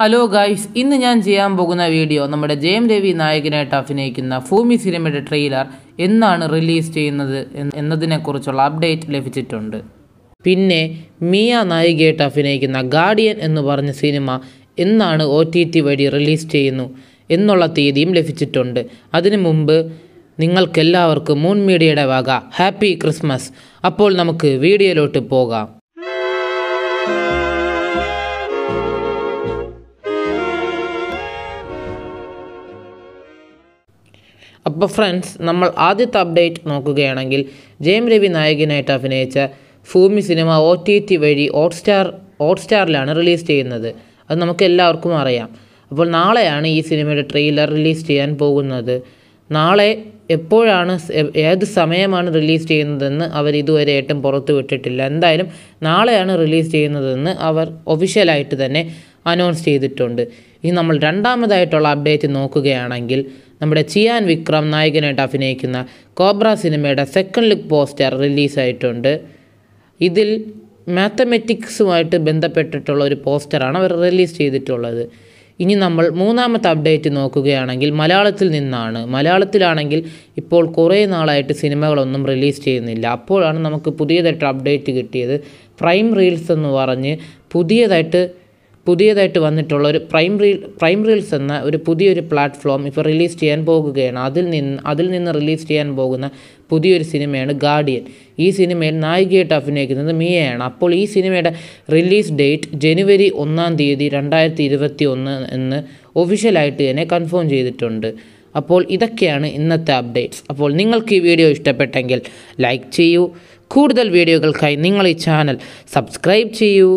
hello guys ഇന്ന് ഞാൻ ചെയ്യാൻ പോകുന്ന വീഡിയോ നമ്മുടെ ജയം രവി നായകനായിട്ട് അഭിനയിക്കുന്ന ഭൂമി സിനിമയുടെ ട്രെയിലർ എന്നാണ് റിലീസ് ചെയ്യുന്നത് എന്നതിനെക്കുറിച്ചുള്ള അപ്ഡേറ്റ് ലഭിച്ചിട്ടുണ്ട് പിന്നെ മിയ നായികയായിട്ട് അഭിനയിക്കുന്ന ഗാർഡിയൻ എന്ന് പറഞ്ഞ സിനിമ എന്നാണ് ഒ ടി ടി വഴി റിലീസ് ചെയ്യുന്നു എന്നുള്ള തീയതിയും ലഭിച്ചിട്ടുണ്ട് അതിനു മുമ്പ് നിങ്ങൾക്കെല്ലാവർക്കും മൂൺ മീഡിയയുടെ വക ഹാപ്പി ക്രിസ്മസ് അപ്പോൾ നമുക്ക് വീഡിയോയിലോട്ട് പോകാം അപ്പോൾ ഫ്രണ്ട്സ് നമ്മൾ ആദ്യത്തെ അപ്ഡേറ്റ് നോക്കുകയാണെങ്കിൽ ജയം രവി നായകനായിട്ട് അഭിനയിച്ച ഭൂമി സിനിമ ഒ ടി ടി വഴി ഹോട്ട്സ്റ്റാർ ഹോട്ട്സ്റ്റാറിലാണ് റിലീസ് ചെയ്യുന്നത് അത് നമുക്ക് എല്ലാവർക്കും അറിയാം അപ്പോൾ നാളെയാണ് ഈ സിനിമയുടെ ട്രെയിലർ റിലീസ് ചെയ്യാൻ പോകുന്നത് നാളെ എപ്പോഴാണ് ഏത് സമയമാണ് റിലീസ് ചെയ്യുന്നതെന്ന് അവർ ഇതുവരെയായിട്ടും പുറത്തു വിട്ടിട്ടില്ല എന്തായാലും നാളെയാണ് റിലീസ് ചെയ്യുന്നതെന്ന് അവർ ഒഫീഷ്യലായിട്ട് തന്നെ അനൗൺസ് ചെയ്തിട്ടുണ്ട് ഇനി നമ്മൾ രണ്ടാമതായിട്ടുള്ള അപ്ഡേറ്റ് നോക്കുകയാണെങ്കിൽ നമ്മുടെ ചിയാൻ വിക്രം നായകനായിട്ട് അഭിനയിക്കുന്ന കോബ്ര സിനിമയുടെ സെക്കൻഡ് ലുക്ക് പോസ്റ്റർ റിലീസായിട്ടുണ്ട് ഇതിൽ മാത്തമെറ്റിക്സുമായിട്ട് ബന്ധപ്പെട്ടിട്ടുള്ള ഒരു പോസ്റ്ററാണ് അവർ റിലീസ് ചെയ്തിട്ടുള്ളത് ഇനി നമ്മൾ മൂന്നാമത്തെ അപ്ഡേറ്റ് നോക്കുകയാണെങ്കിൽ മലയാളത്തിൽ നിന്നാണ് മലയാളത്തിലാണെങ്കിൽ ഇപ്പോൾ കുറേ നാളായിട്ട് സിനിമകളൊന്നും റിലീസ് ചെയ്യുന്നില്ല അപ്പോഴാണ് നമുക്ക് പുതിയതായിട്ട് അപ്ഡേറ്റ് കിട്ടിയത് പ്രൈം റീൽസ് എന്ന് പറഞ്ഞ് പുതിയതായിട്ട് പുതിയതായിട്ട് വന്നിട്ടുള്ള ഒരു പ്രൈം റീൽ പ്രൈം റീൽസ് എന്ന ഒരു പുതിയൊരു പ്ലാറ്റ്ഫോം ഇപ്പോൾ റിലീസ് ചെയ്യാൻ പോകുകയാണ് അതിൽ നിന്ന് അതിൽ നിന്ന് റിലീസ് ചെയ്യാൻ പോകുന്ന പുതിയൊരു സിനിമയാണ് ഗാർഡിയൻ ഈ സിനിമയിൽ നായികയായിട്ട് അഭിനയിക്കുന്നത് മിയയാണ് അപ്പോൾ ഈ സിനിമയുടെ റിലീസ് ഡേറ്റ് ജനുവരി ഒന്നാം തീയതി രണ്ടായിരത്തി ഇരുപത്തി ഒന്ന് എന്ന് ഒഫീഷ്യലായിട്ട് തന്നെ കൺഫേം ചെയ്തിട്ടുണ്ട് അപ്പോൾ ഇതൊക്കെയാണ് ഇന്നത്തെ അപ്ഡേറ്റ്സ് അപ്പോൾ നിങ്ങൾക്ക് ഈ വീഡിയോ ഇഷ്ടപ്പെട്ടെങ്കിൽ ലൈക്ക് ചെയ്യൂ കൂടുതൽ വീഡിയോകൾക്കായി നിങ്ങൾ ഈ ചാനൽ സബ്സ്ക്രൈബ് ചെയ്യൂ